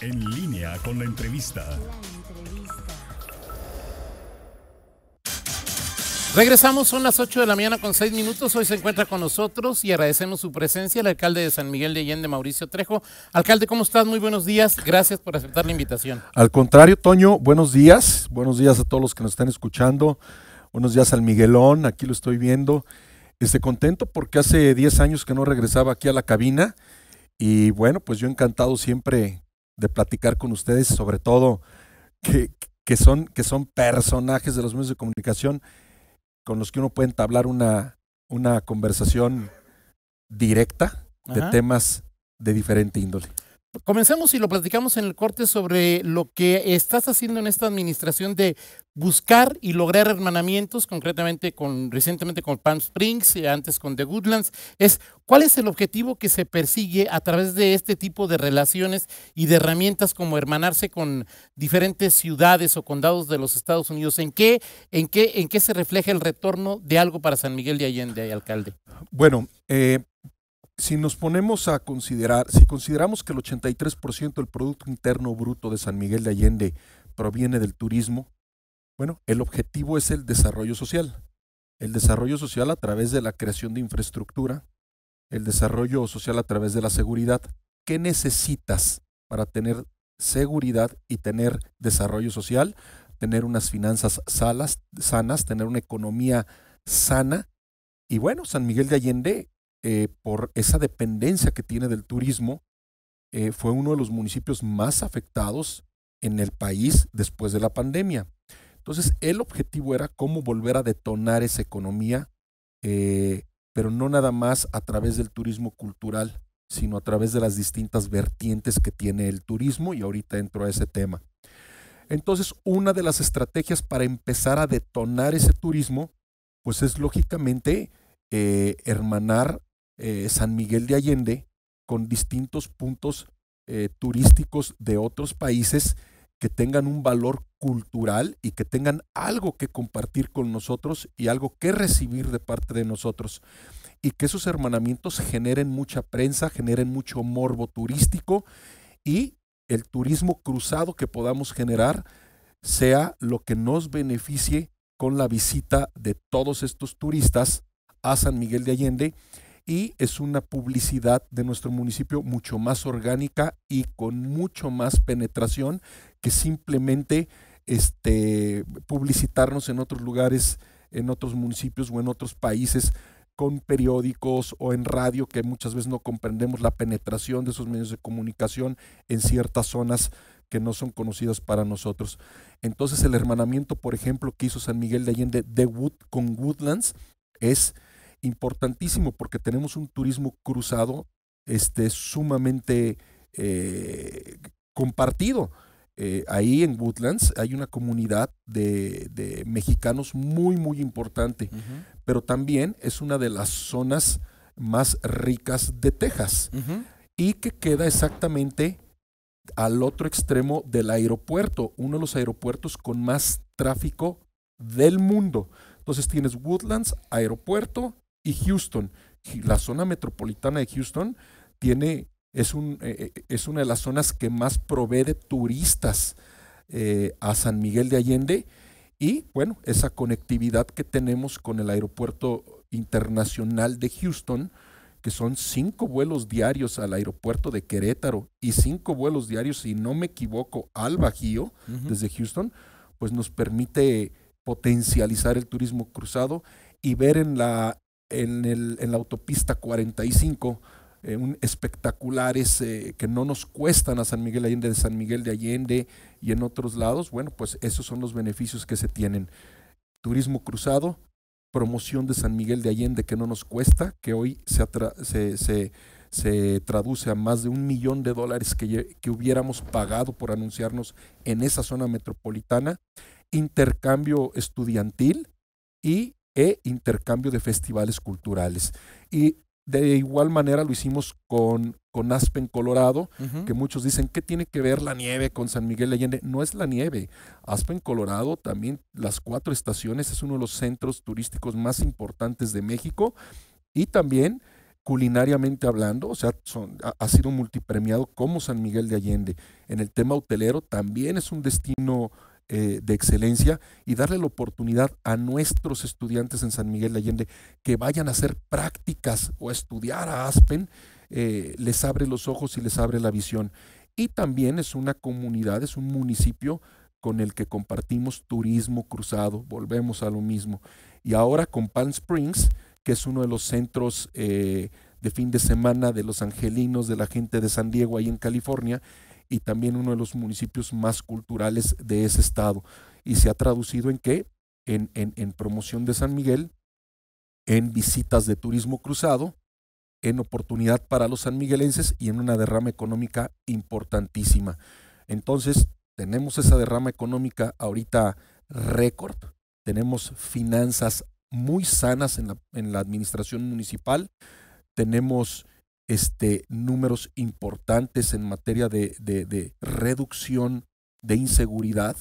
En línea con la entrevista. Regresamos, son las 8 de la mañana con 6 minutos. Hoy se encuentra con nosotros y agradecemos su presencia el alcalde de San Miguel de Allende, Mauricio Trejo. Alcalde, ¿cómo estás? Muy buenos días. Gracias por aceptar la invitación. Al contrario, Toño, buenos días. Buenos días a todos los que nos están escuchando. Buenos días al Miguelón, aquí lo estoy viendo. estoy contento porque hace 10 años que no regresaba aquí a la cabina. Y bueno, pues yo encantado siempre de platicar con ustedes, sobre todo que, que, son, que son personajes de los medios de comunicación con los que uno puede entablar una, una conversación directa de temas de diferente índole. Comenzamos y lo platicamos en el corte sobre lo que estás haciendo en esta administración de buscar y lograr hermanamientos, concretamente con recientemente con Palm Springs, y antes con The Woodlands, es cuál es el objetivo que se persigue a través de este tipo de relaciones y de herramientas como hermanarse con diferentes ciudades o condados de los Estados Unidos. ¿En qué, en qué, en qué se refleja el retorno de algo para San Miguel de Allende, alcalde? Bueno, eh, si nos ponemos a considerar, si consideramos que el 83% del Producto Interno Bruto de San Miguel de Allende proviene del turismo, bueno, el objetivo es el desarrollo social. El desarrollo social a través de la creación de infraestructura, el desarrollo social a través de la seguridad. ¿Qué necesitas para tener seguridad y tener desarrollo social? Tener unas finanzas salas, sanas, tener una economía sana. Y bueno, San Miguel de Allende eh, por esa dependencia que tiene del turismo, eh, fue uno de los municipios más afectados en el país después de la pandemia. Entonces, el objetivo era cómo volver a detonar esa economía, eh, pero no nada más a través del turismo cultural, sino a través de las distintas vertientes que tiene el turismo, y ahorita entro a ese tema. Entonces, una de las estrategias para empezar a detonar ese turismo, pues es lógicamente hermanar eh, San Miguel de Allende con distintos puntos eh, turísticos de otros países que tengan un valor cultural y que tengan algo que compartir con nosotros y algo que recibir de parte de nosotros. Y que esos hermanamientos generen mucha prensa, generen mucho morbo turístico y el turismo cruzado que podamos generar sea lo que nos beneficie con la visita de todos estos turistas a San Miguel de Allende y es una publicidad de nuestro municipio mucho más orgánica y con mucho más penetración que simplemente este, publicitarnos en otros lugares, en otros municipios o en otros países con periódicos o en radio, que muchas veces no comprendemos la penetración de esos medios de comunicación en ciertas zonas que no son conocidas para nosotros. Entonces el hermanamiento, por ejemplo, que hizo San Miguel de Allende de Wood con Woodlands es importantísimo porque tenemos un turismo cruzado este, sumamente eh, compartido. Eh, ahí en Woodlands hay una comunidad de, mexicanos muy, muy importante, pero también es una de las zonas más ricas de Texas y que queda exactamente al otro extremo del aeropuerto, uno de los aeropuertos con más tráfico del mundo. Entonces tienes Woodlands, aeropuerto, y Houston. La zona metropolitana de Houston tiene, es, un, eh, eh, es una de las zonas que más provee turistas eh, a San Miguel de Allende y bueno, esa conectividad que tenemos con el aeropuerto internacional de Houston, que son cinco vuelos diarios al aeropuerto de Querétaro y cinco vuelos diarios, si no me equivoco, al Bajío desde Houston, pues nos permite potencializar el turismo cruzado y ver en la en, la autopista 45, eh, espectaculares que no nos cuestan a San Miguel Allende, de San Miguel de Allende y en otros lados, bueno, pues esos son los beneficios que se tienen. Turismo cruzado, promoción de San Miguel de Allende que no nos cuesta, que hoy se, se, traduce a más de un millón de dólares que hubiéramos pagado por anunciarnos en esa zona metropolitana, intercambio estudiantil y e intercambio de festivales culturales. Y de igual manera lo hicimos con, Aspen, Colorado, que muchos dicen, ¿qué tiene que ver la nieve con San Miguel de Allende? No es la nieve. Aspen, Colorado, también las cuatro estaciones, es uno de los centros turísticos más importantes de México y también culinariamente hablando, o sea, ha, ha sido multipremiado como San Miguel de Allende. En el tema hotelero también es un destino eh, de excelencia y darle la oportunidad a nuestros estudiantes en San Miguel de Allende que vayan a hacer prácticas o a estudiar a Aspen, eh, les abre los ojos y les abre la visión. Y también es una comunidad, es un municipio con el que compartimos turismo cruzado, volvemos a lo mismo. Y ahora con Palm Springs, que es uno de los centros eh, de fin de semana de los angelinos, de la gente de San Diego, ahí en California, y también uno de los municipios más culturales de ese estado. Y se ha traducido en qué? En, en, promoción de San Miguel, en visitas de turismo cruzado, en oportunidad para los sanmiguelenses y en una derrama económica importantísima. Entonces, tenemos esa derrama económica ahorita récord, tenemos finanzas muy sanas en la, en la administración municipal, tenemos este, números importantes en materia de, de, reducción de inseguridad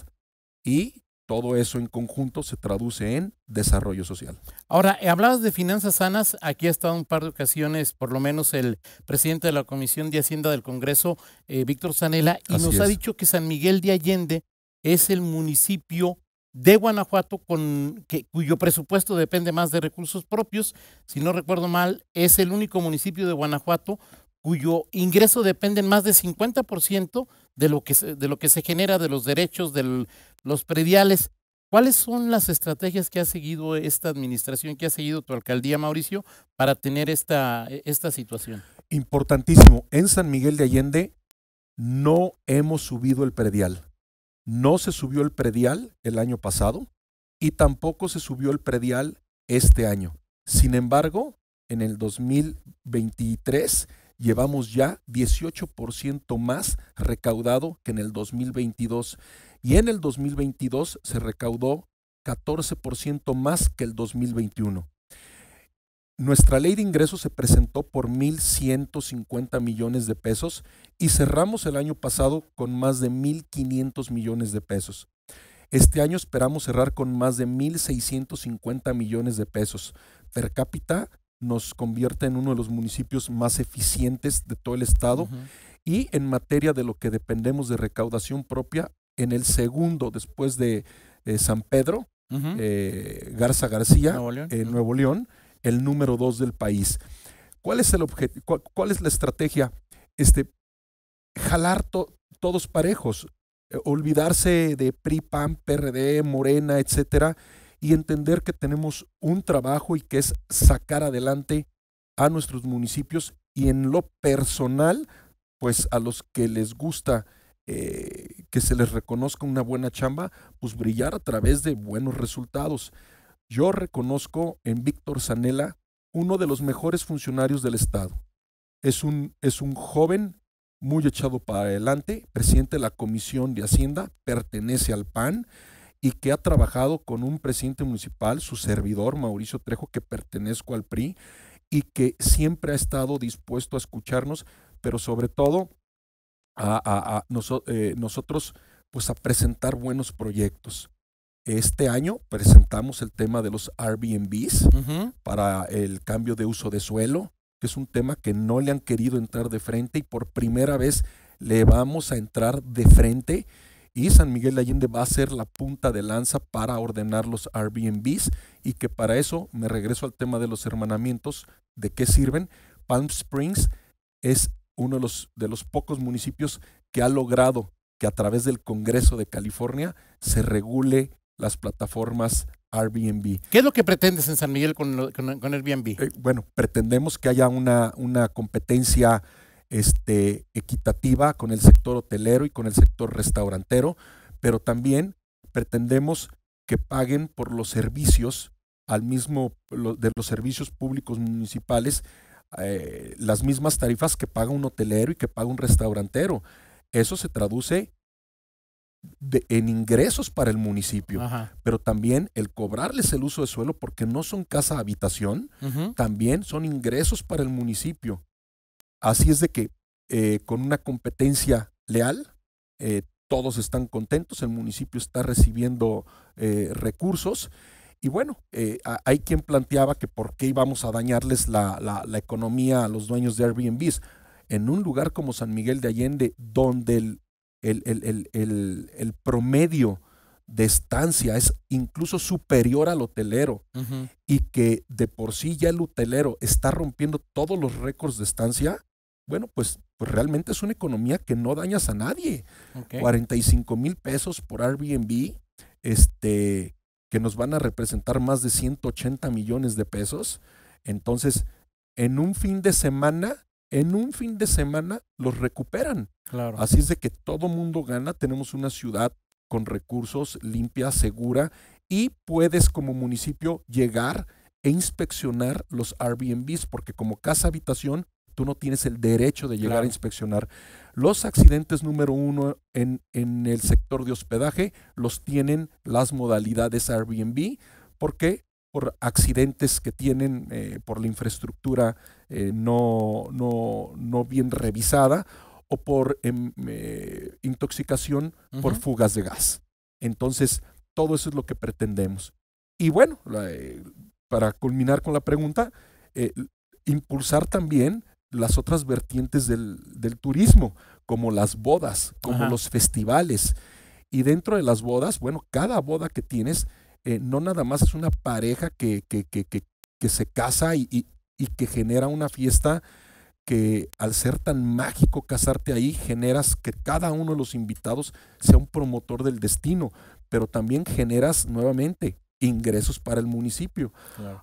y todo eso en conjunto se traduce en desarrollo social. Ahora, eh, hablabas de finanzas sanas. Aquí ha estado un par de ocasiones, por lo menos el presidente de la Comisión de Hacienda del Congreso, eh, Víctor Sanela, y nos ha dicho que San Miguel de Allende es el municipio de Guanajuato, con, que, cuyo presupuesto depende más de recursos propios. Si no recuerdo mal, es el único municipio de Guanajuato cuyo ingreso depende más de 50% de lo, que se, de lo que se genera de los derechos de los prediales. ¿Cuáles son las estrategias que ha seguido esta administración, que ha seguido tu alcaldía, Mauricio, para tener esta, esta situación? Importantísimo. En San Miguel de Allende no hemos subido el predial no se subió el predial el año pasado y tampoco se subió el predial este año. Sin embargo, en el 2023 llevamos ya 18% más recaudado que en el 2022 y en el 2022 se recaudó 14% más que el 2021. Nuestra ley de ingresos se presentó por 1.150 millones de pesos y cerramos el año pasado con más de 1.500 millones de pesos. Este año esperamos cerrar con más de 1.650 millones de pesos. Per cápita nos convierte en uno de los municipios más eficientes de todo el estado y en materia de lo que dependemos de recaudación propia, en el segundo después de eh, San Pedro, eh, Garza García, Nuevo León el número dos del país. ¿Cuál es, el cuál, es la estrategia? Este, jalar todos parejos, eh, olvidarse de PRI, PAN, PRD, Morena, etcétera, y entender que tenemos un trabajo y que es sacar adelante a nuestros municipios y en lo personal, pues a los que les gusta eh, que se les reconozca una buena chamba, pues brillar a través de buenos resultados. Yo reconozco en Víctor Sanela uno de los mejores funcionarios del Estado. Es un, joven muy echado para adelante, presidente de la Comisión de Hacienda, pertenece al PAN y que ha trabajado con un presidente municipal, su servidor, Mauricio Trejo, que pertenezco al PRI y que siempre ha estado dispuesto a escucharnos, pero sobre todo a, a, eh, nosotros pues a presentar buenos proyectos. Este año presentamos el tema de los Airbnbs para el cambio de uso de suelo, que es un tema que no le han querido entrar de frente y por primera vez le vamos a entrar de frente. Y San Miguel de Allende va a ser la punta de lanza para ordenar los Airbnbs y que para eso me regreso al tema de los hermanamientos, de qué sirven. Palm Springs es uno de los, de los pocos municipios que ha logrado que a través del Congreso de California se regule las plataformas Airbnb. ¿Qué es lo que pretendes en San Miguel con, con, Airbnb? Eh, bueno, pretendemos que haya una, una competencia este, equitativa con el sector hotelero y con el sector restaurantero, pero también pretendemos que paguen por los servicios al mismo de los servicios públicos municipales eh, las mismas tarifas que paga un hotelero y que paga un restaurantero. Eso se traduce en ingresos para el municipio, pero también el cobrarles el uso de suelo porque no son casa habitación, también son ingresos para el municipio. Así es de que eh, con una competencia leal, eh, todos están contentos, el municipio está recibiendo eh, recursos. Y bueno, hay quien planteaba que por qué íbamos a dañarles la, la economía a los dueños de Airbnb. En un lugar como San Miguel de Allende, donde el el, el, promedio de estancia es incluso superior al hotelero y que de por sí ya el hotelero está rompiendo todos los récords de estancia, bueno, pues, pues realmente es una economía que no dañas a nadie. 45 mil pesos por Airbnb, este, que nos van a representar más de 180 millones de pesos. Entonces, en un fin de semana en un fin de semana los recuperan. Claro. Así es de que todo mundo gana, tenemos una ciudad con recursos, limpia, segura, y puedes como municipio llegar e inspeccionar los Airbnbs, porque como casa habitación tú no tienes el derecho de llegar a inspeccionar. Los accidentes número uno en, en el sector de hospedaje los tienen las modalidades Airbnb, porque por accidentes que tienen eh, por la infraestructura eh, no, no, bien revisada o por em, eh, intoxicación por fugas de gas. Entonces, todo eso es lo que pretendemos. Y bueno, para culminar con la pregunta, impulsar también las otras vertientes del, turismo, como las bodas, como los festivales. Y dentro de las bodas, bueno, cada boda que tienes eh, no nada más es una pareja que, que, que, que se casa y, que genera una fiesta que al ser tan mágico casarte ahí, generas que cada uno de los invitados sea un promotor del destino, pero también generas nuevamente ingresos para el municipio.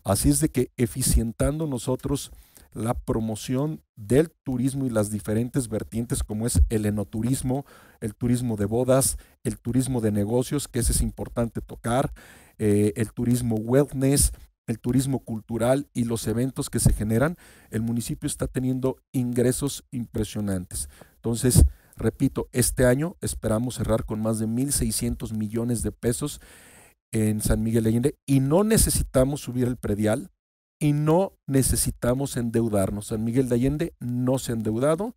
Así es de que eficientando nosotros la promoción del turismo y las diferentes vertientes como es el enoturismo, el turismo de bodas, el turismo de negocios, que ese es importante tocar, eh, el turismo wellness, el turismo cultural y los eventos que se generan, el municipio está teniendo ingresos impresionantes. Entonces, repito, este año esperamos cerrar con más de 1.600 millones de pesos en San Miguel de Allende y no necesitamos subir el predial y no necesitamos endeudarnos. San Miguel de Allende no se ha endeudado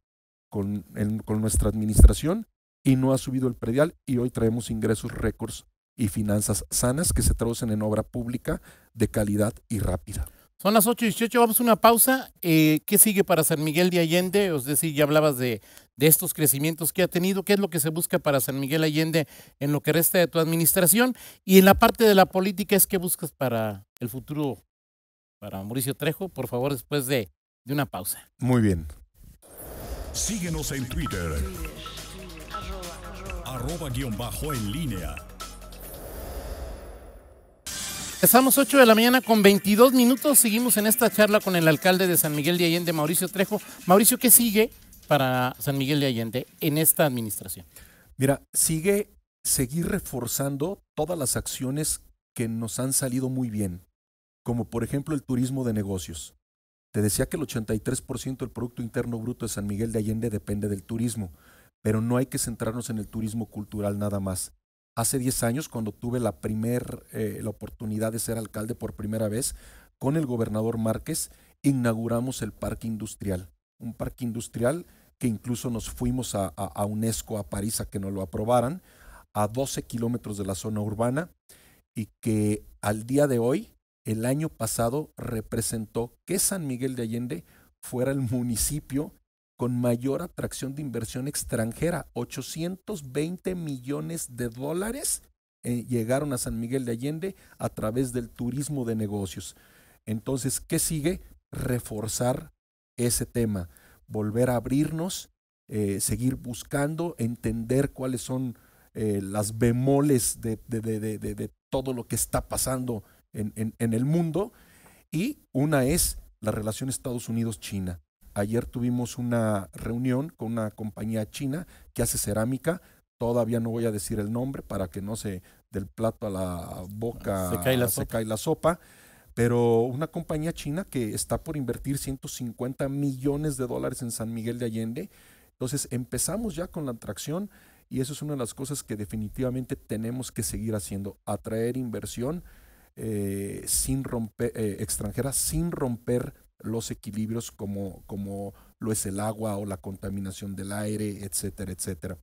con, con nuestra administración y no ha subido el predial y hoy traemos ingresos récords y finanzas sanas que se traducen en obra pública de calidad y rápida. Son las 8 y 18, vamos a una pausa. Eh, ¿Qué sigue para San Miguel de Allende? os decía ya hablabas de, estos crecimientos que ha tenido. ¿Qué es lo que se busca para San Miguel Allende en lo que resta de tu administración? Y en la parte de la política, ¿es qué buscas para el futuro para Mauricio Trejo? Por favor, después de, de una pausa. Muy bien. Síguenos en Twitter. en línea. Estamos 8 de la mañana con 22 minutos. Seguimos en esta charla con el alcalde de San Miguel de Allende, Mauricio Trejo. Mauricio, ¿qué sigue para San Miguel de Allende en esta administración? Mira, sigue seguir reforzando todas las acciones que nos han salido muy bien, como por ejemplo el turismo de negocios. Te decía que el 83% del Producto Interno Bruto de San Miguel de Allende depende del turismo, pero no hay que centrarnos en el turismo cultural nada más hace 10 años, cuando tuve la, primera eh, la oportunidad de ser alcalde por primera vez, con el gobernador Márquez, inauguramos el parque industrial. Un parque industrial que incluso nos fuimos a, a UNESCO, a París, a que nos lo aprobaran, a 12 kilómetros de la zona urbana, y que al día de hoy, el año pasado, representó que San Miguel de Allende fuera el municipio con mayor atracción de inversión extranjera. 820 millones de dólares eh, llegaron a San Miguel de Allende a través del turismo de negocios. Entonces, ¿qué sigue? Reforzar ese tema, volver a abrirnos, eh, seguir buscando, entender cuáles son eh, las bemoles de, todo lo que está pasando en el mundo. Y una es la relación Estados Unidos-China. Ayer tuvimos una reunión con una compañía china que hace cerámica. Todavía no voy a decir el nombre para que no se del plato a la boca se cae la, sopa. Pero una compañía china que está por invertir 150 millones de dólares en San Miguel de Allende. Entonces empezamos ya con la atracción y eso es una de las cosas que definitivamente tenemos que seguir haciendo, atraer inversión eh, sin romper, eh, extranjera sin romper los equilibrios como, como lo es el agua o la contaminación del aire, etcétera, etcétera.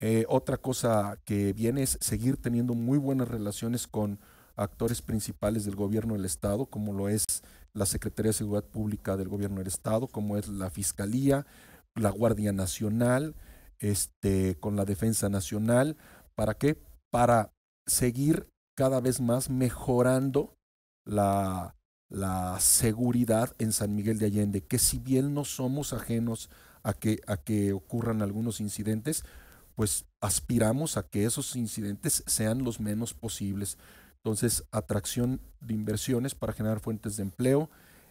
Eh, otra cosa que viene es seguir teniendo muy buenas relaciones con actores principales del gobierno del Estado, como lo es la Secretaría de Seguridad Pública del gobierno del Estado, como es la Fiscalía, la Guardia Nacional, este, con la Defensa Nacional. ¿Para qué? Para seguir cada vez más mejorando la, la seguridad en San Miguel de Allende, que si bien no somos ajenos a que, a que ocurran algunos incidentes, pues aspiramos a que esos incidentes sean los menos posibles. Entonces, atracción de inversiones para generar fuentes de empleo,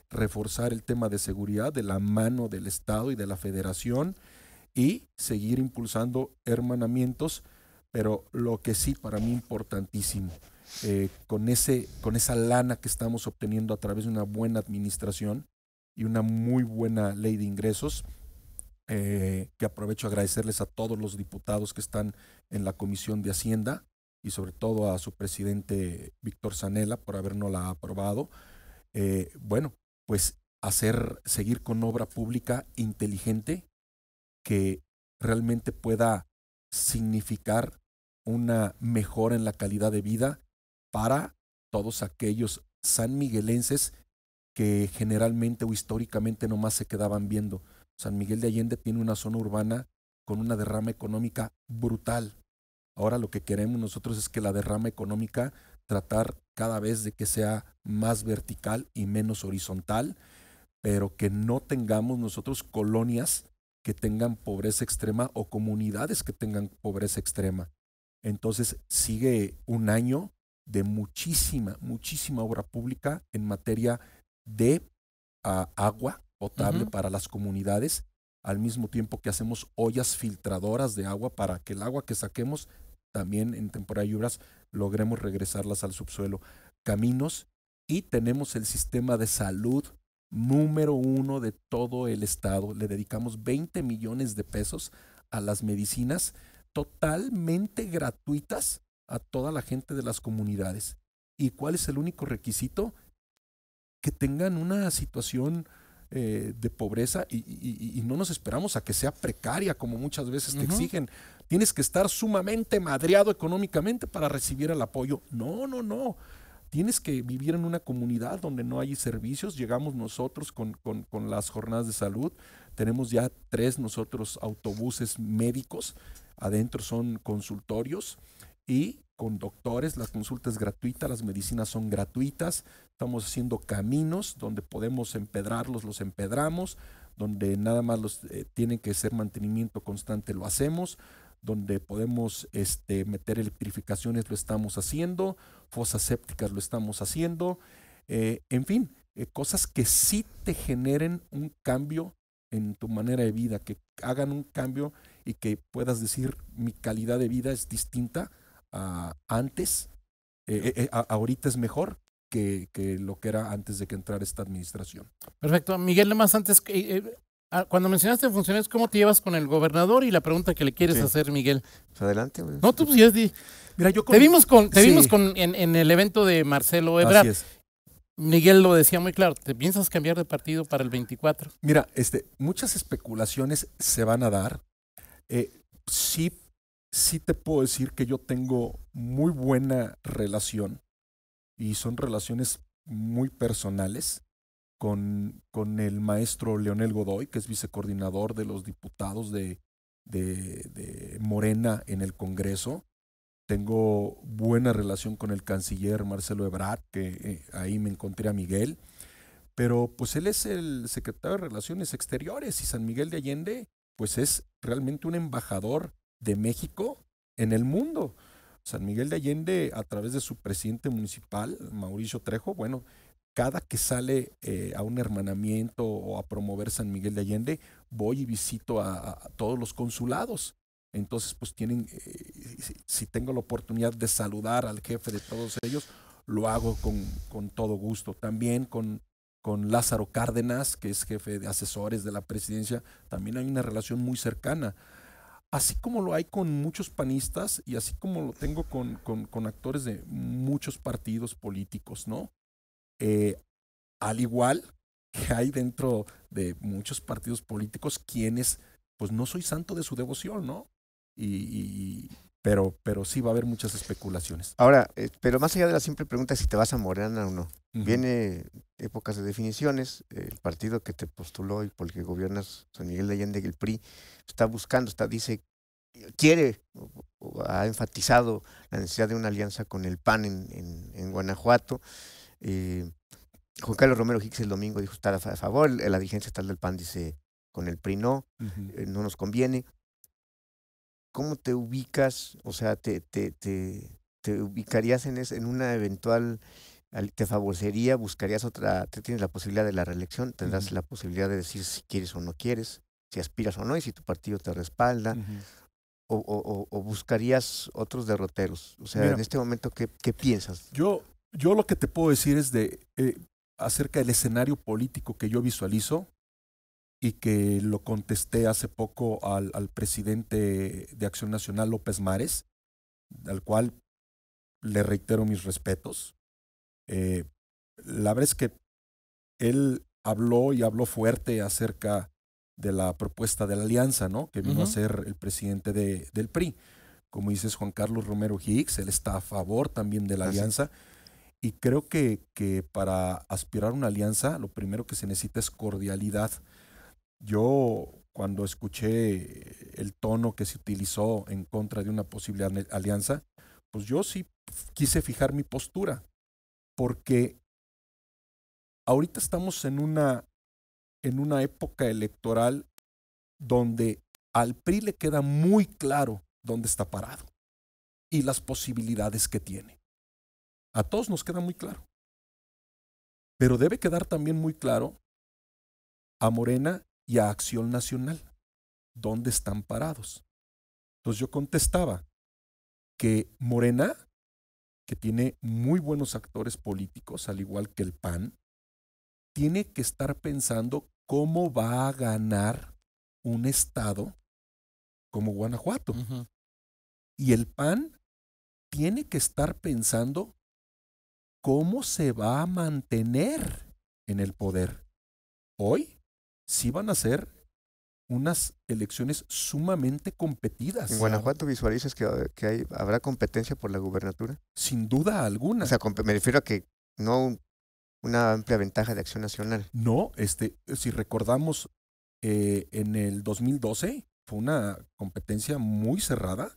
reforzar el tema de seguridad de la mano del Estado y de la Federación y seguir impulsando hermanamientos, pero lo que sí para mí importantísimo, eh, con, ese, con esa lana que estamos obteniendo a través de una buena administración y una muy buena ley de ingresos, eh, que aprovecho a agradecerles a todos los diputados que están en la Comisión de Hacienda y sobre todo a su presidente Víctor Sanela por la aprobado. Eh, bueno, pues hacer, seguir con obra pública inteligente que realmente pueda significar una mejora en la calidad de vida para todos aquellos sanmiguelenses que generalmente o históricamente nomás se quedaban viendo. San Miguel de Allende tiene una zona urbana con una derrama económica brutal. Ahora lo que queremos nosotros es que la derrama económica tratar cada vez de que sea más vertical y menos horizontal, pero que no tengamos nosotros colonias que tengan pobreza extrema o comunidades que tengan pobreza extrema. Entonces sigue un año de muchísima, muchísima obra pública en materia de ah, agua potable para las comunidades, al mismo tiempo que hacemos ollas filtradoras de agua para que el agua que saquemos también en temporada de lluvias logremos regresarlas al subsuelo. Caminos y tenemos el sistema de salud número uno de todo el estado. Le dedicamos 20 millones de pesos a las medicinas totalmente gratuitas a toda la gente de las comunidades. ¿Y cuál es el único requisito? Que tengan una situación eh, de pobreza y, no nos esperamos a que sea precaria como muchas veces te exigen. Tienes que estar sumamente madreado económicamente para recibir el apoyo. No, no, no. Tienes que vivir en una comunidad donde no hay servicios. Llegamos nosotros con, con las jornadas de salud. Tenemos ya tres nosotros autobuses médicos. Adentro son consultorios y con doctores, las consultas gratuitas, las medicinas son gratuitas, estamos haciendo caminos donde podemos empedrarlos, los empedramos, donde nada más los eh, tienen que ser mantenimiento constante, lo hacemos, donde podemos este, meter electrificaciones, lo estamos haciendo, fosas sépticas, lo estamos haciendo, eh, en fin, eh, cosas que sí te generen un cambio en tu manera de vida, que hagan un cambio y que puedas decir mi calidad de vida es distinta antes, eh, eh, eh, ahorita es mejor que, lo que era antes de que entrara esta administración. Perfecto. Miguel, más antes, cuando mencionaste funciones, ¿cómo te llevas con el gobernador? Y la pregunta que le quieres hacer, Miguel. Pues adelante, No, tú pues ya di. Mira, yo Te vimos, con, en, el evento de Marcelo Ebrard. Miguel lo decía muy claro, ¿te piensas cambiar de partido para el 24? Mira, este, muchas especulaciones se van a dar. sí sí te puedo decir que yo tengo muy buena relación y son relaciones muy personales con, con el maestro Leonel Godoy, que es vicecoordinador de los diputados de, de, Morena en el Congreso. Tengo buena relación con el canciller Marcelo Ebrard, que eh, ahí me encontré a Miguel. Pero pues él es el secretario de Relaciones Exteriores y San Miguel de Allende, pues es realmente un embajador de México en el mundo. San Miguel de Allende, a través de su presidente municipal, Mauricio Trejo, bueno, cada que sale eh, a un hermanamiento o a promover San Miguel de Allende, voy y visito a, todos los consulados. Entonces, pues tienen, eh, si, tengo la oportunidad de saludar al jefe de todos ellos, lo hago con, con todo gusto. También con, con Lázaro Cárdenas, que es jefe de asesores de la presidencia, también hay una relación muy cercana así como lo hay con muchos panistas y así como lo tengo con, con, actores de muchos partidos políticos, ¿no? Eh, al igual que hay dentro de muchos partidos políticos quienes, pues no soy santo de su devoción, ¿no? y, pero, pero sí va a haber muchas especulaciones. Ahora, eh, pero más allá de la simple pregunta si te vas a Morena o no, viene épocas de definiciones, eh, el partido que te postuló y por el que gobiernas San Miguel de Allende, el PRI, está buscando, está, dice, quiere ha enfatizado la necesidad de una alianza con el PAN en, Guanajuato. Eh, Juan Carlos Romero Hicks el domingo dijo estar a, favor, la dirigencia tal del PAN dice con el PRI no, no nos conviene. ¿cómo te ubicas? O sea, te, te, ubicarías en, en una eventual, te favorecería, buscarías otra, te tienes la posibilidad de la reelección, tendrás la posibilidad de decir si quieres o no quieres, si aspiras o no y si tu partido te respalda. o, buscarías otros derroteros? O sea, en este momento, ¿qué, ¿qué, piensas? Yo, yo lo que te puedo decir es de eh, acerca del escenario político que yo visualizo, y que lo contesté hace poco al, al presidente de Acción Nacional, López Mares, al cual le reitero mis respetos. Eh, la verdad es que él habló y habló fuerte acerca de la propuesta de la alianza, ¿no? Que vino a ser el presidente de, del PRI. Como dices, Juan Carlos Romero Hicks, él está a favor también de la alianza. Y creo que, que para aspirar a una alianza, lo primero que se necesita es cordialidad yo cuando escuché el tono que se utilizó en contra de una posible alianza, pues yo sí quise fijar mi postura, porque ahorita estamos en una, en una época electoral donde al PRI le queda muy claro dónde está parado y las posibilidades que tiene. A todos nos queda muy claro. Pero debe quedar también muy claro a Morena y a Acción Nacional, dónde están parados. Entonces yo contestaba que Morena, que tiene muy buenos actores políticos, al igual que el PAN, tiene que estar pensando cómo va a ganar un estado como Guanajuato. Y el PAN tiene que estar pensando cómo se va a mantener en el poder. Hoy sí van a ser unas elecciones sumamente competidas. ¿En Guanajuato visualizas que, eh, que hay, habrá competencia por la gubernatura? Sin duda alguna. O sea, me refiero a que no una amplia ventaja de acción nacional. No, este, si recordamos, eh, en el 2012 fue una competencia muy cerrada,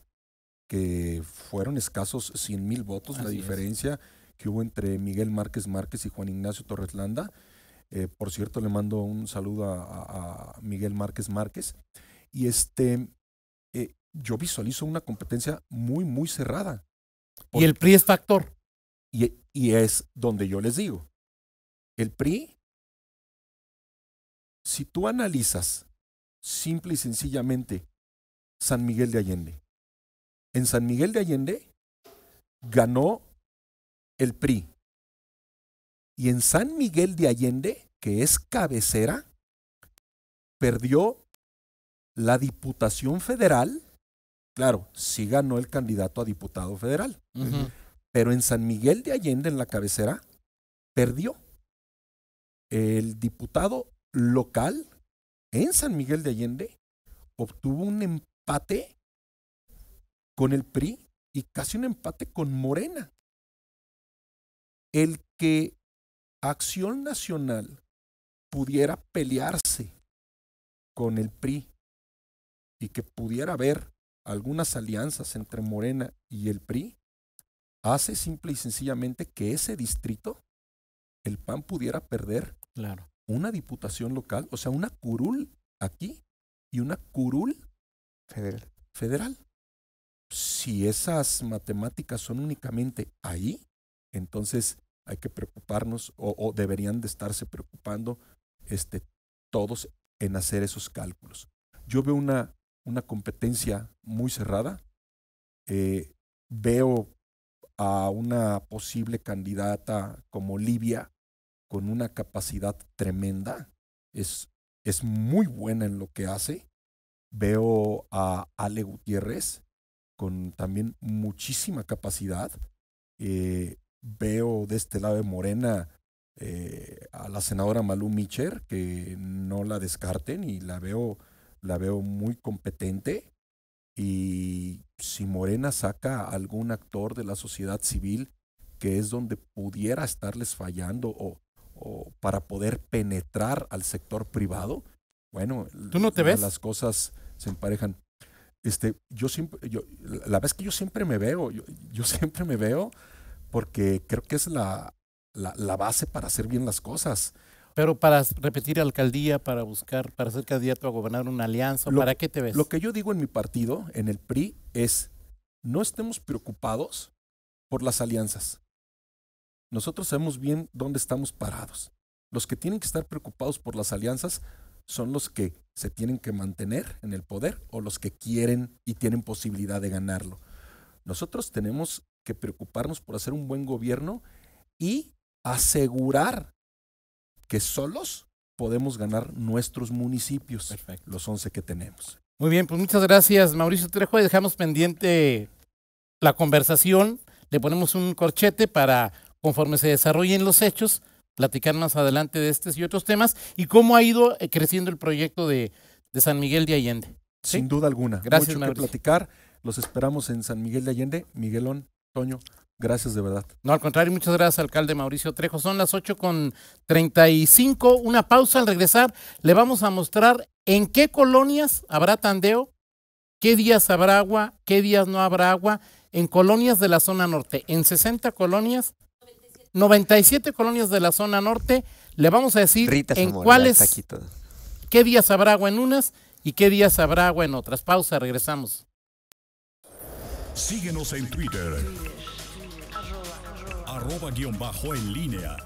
que fueron escasos 100 mil votos, la diferencia que hubo entre Miguel Márquez Márquez y Juan Ignacio Torres Landa. Eh, por cierto, le mando un saludo a, Miguel Márquez Márquez. Y este, eh, yo visualizo una competencia muy, muy cerrada. y el PRI es factor. Y, y es donde yo les digo, el PRI, si tú analizas simple y sencillamente San Miguel de Allende, en San Miguel de Allende ganó el PRI y en San Miguel de Allende, que es cabecera, perdió la Diputación Federal. Claro, sí ganó el candidato a diputado federal. Pero en San Miguel de Allende, en la cabecera, perdió el diputado local en San Miguel de Allende obtuvo un empate con el PRI y casi un empate con Morena. El que Acción Nacional pudiera pelearse con el PRI y que pudiera haber algunas alianzas entre Morena y el PRI, hace simple y sencillamente que ese distrito, el PAN pudiera perder una diputación local, o sea, una curul aquí y una curul federal. federal. Si esas matemáticas son únicamente ahí, entonces hay que preocuparnos o, deberían de estarse preocupando este, todos en hacer esos cálculos. Yo veo una, una competencia muy cerrada, eh, veo a una posible candidata como Libia con una capacidad tremenda, es, es muy buena en lo que hace, veo a Ale Gutiérrez con también muchísima capacidad. Eh, veo de este lado de Morena eh, a la senadora Malu Micher, que no la descarten y la veo, la veo muy competente. Y si Morena saca algún actor de la sociedad civil, que es donde pudiera estarles fallando o, o para poder penetrar al sector privado, bueno, ¿Tú no te ves? las cosas se emparejan. Este, yo siempre, yo, la vez que yo siempre me veo, yo siempre me veo porque creo que es la, base para hacer bien las cosas. Pero para repetir alcaldía, para buscar, para ser candidato a gobernar una alianza, ¿para qué te ves? Lo que yo digo en mi partido, en el PRI, es no estemos preocupados por las alianzas. Nosotros sabemos bien dónde estamos parados. Los que tienen que estar preocupados por las alianzas son los que se tienen que mantener en el poder o los que quieren y tienen posibilidad de ganarlo. Nosotros tenemos que preocuparnos por hacer un buen gobierno y asegurar que solos podemos ganar nuestros municipios, los 11 que tenemos. Muy bien, pues muchas gracias Mauricio Trejo. Dejamos pendiente la conversación, le ponemos un corchete para, conforme se desarrollen los hechos, platicar más adelante de estos y otros temas y cómo ha ido eh, creciendo el proyecto de, San Miguel de Allende. Sin duda alguna. Gracias, Mucho que platicar. Los esperamos en San Miguel de Allende. Miguelón, Toño, gracias de verdad. No, al contrario, muchas gracias, alcalde Mauricio Trejo. Son las ocho con cinco. Una pausa al regresar. Le vamos a mostrar en qué colonias habrá tandeo, qué días habrá agua, qué días no habrá agua. En colonias de la zona norte, en 60 colonias, 97 colonias de la zona norte, le vamos a decir en cuáles, qué días habrá agua en unas y qué días habrá agua en otras. Pausa, regresamos. Síguenos en Twitter. Arroba, guión bajo en línea.